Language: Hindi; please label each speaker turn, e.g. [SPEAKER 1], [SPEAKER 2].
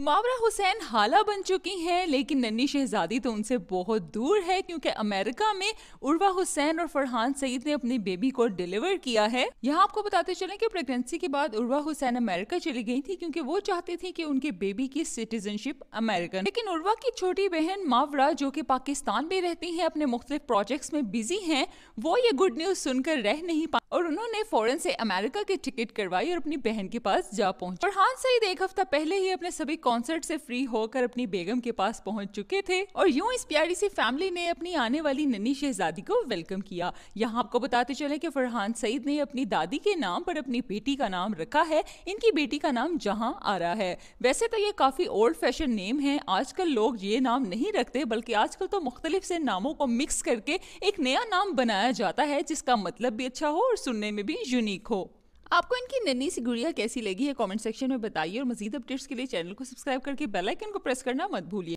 [SPEAKER 1] मावरा हुसैन हाला बन चुकी हैं लेकिन नन्नी शहजादी तो उनसे बहुत दूर है क्योंकि अमेरिका में उर्वा हुसैन और फरहान सईद ने अपनी बेबी को डिलीवर किया है यहाँ आपको बताते चलें कि प्रेगनेंसी के बाद उर्वा हुसैन अमेरिका चली गई थी क्योंकि वो चाहती थी कि उनके बेबी की सिटीजनशिप अमेरिकन लेकिन उर्वा की छोटी बहन मावरा जो की पाकिस्तान में रहती है अपने मुख्तलिफ प्रोजेक्ट में बिजी है वो ये गुड न्यूज सुनकर रह नहीं पा और उन्होंने फॉरन से अमेरिका की टिकट करवाई और अपनी बहन के पास जा पहुंची फरहान सईद एक हफ्ता पहले ही अपने सभी कॉन्सर्ट से फ्री होकर अपनी बेगम के पास पहुंच चुके थे और यूं इस प्यारी सी फैमिली ने अपनी आने वाली नन्नी शहजादी को वेलकम किया यहाँ आपको बताते चले कि फरहान सईद ने अपनी दादी के नाम पर अपनी बेटी का नाम रखा है इनकी बेटी का नाम जहाँ आ रहा है वैसे तो ये काफी ओल्ड फैशन नेम है आजकल लोग ये नाम नहीं रखते बल्कि आजकल तो मुख्तलिफ से नामों को मिक्स करके एक नया नाम बनाया जाता है जिसका मतलब भी अच्छा हो और सुनने में भी यूनिक हो आपको इनकी नन्नी सी गुड़िया कैसी लगी है कमेंट सेक्शन में बताइए और मजीद अपडेट्स के लिए चैनल को सब्सक्राइब करके बेल आइकन को प्रेस करना मत भूलिए